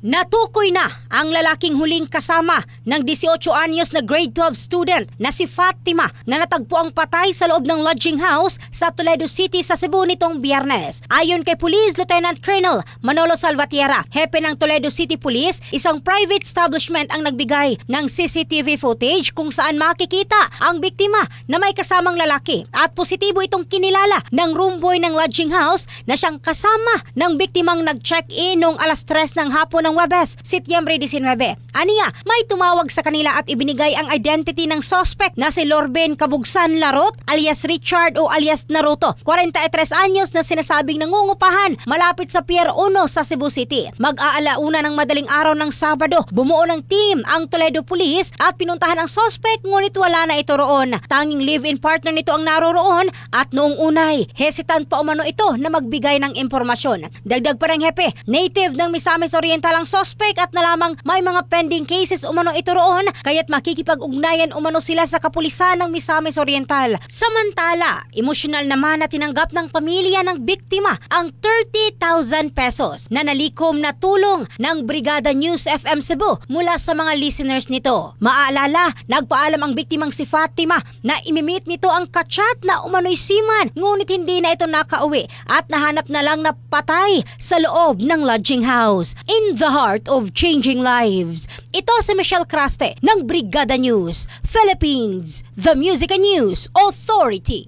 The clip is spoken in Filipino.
Natukoy na ang lalaking huling kasama ng 18 anyos na grade 12 student na si Fatima na natagpo ang patay sa loob ng lodging house sa Toledo City sa Cebu nitong biyernes. Ayon kay Police Lieutenant Colonel Manolo Salvatierra, hepe ng Toledo City Police, isang private establishment ang nagbigay ng CCTV footage kung saan makikita ang biktima na may kasamang lalaki at positibo itong kinilala ng room boy ng lodging house na siyang kasama ng biktimang nag-check-in noong alas 3 ng hapon ng Webes, Setyembre 19. Aniya, may tumawag sa kanila at ibinigay ang identity ng suspect na si Lorben Kabugsan Larot alias Richard o alias Naruto, 43 e anyos na sinasabing nangungupahan malapit sa Pier 1 sa Cebu City. Mag-aalauna ng madaling araw ng Sabado, bumuo ng team ang Toledo Police at pinuntahan ang suspect ngunit wala na ito roon. Tanging live-in partner nito ang naroroon at noong unay, hesitant pa umano ito na magbigay ng impormasyon. Dagdag pa ng hepe, native ng Misamis Oriental ang sospek at nalamang may mga pending cases umano ito roon kaya't makikipag-ugnayan umano sila sa kapulisan ng Misamis Oriental. Samantala, emosyonal naman na tinanggap ng pamilya ng biktima ang 30,000 pesos na nalikom na tulong ng Brigada News FM Cebu mula sa mga listeners nito. Maaalala, nagpaalam ang biktimang si Fatima na imimit nito ang kachat na umano'y siman ngunit hindi na ito nakauwi at nahanap na lang na patay sa loob ng lodging house. In the heart of changing lives. Ito si Michelle Craste ng Brigada News, Philippines, the Music and News Authority.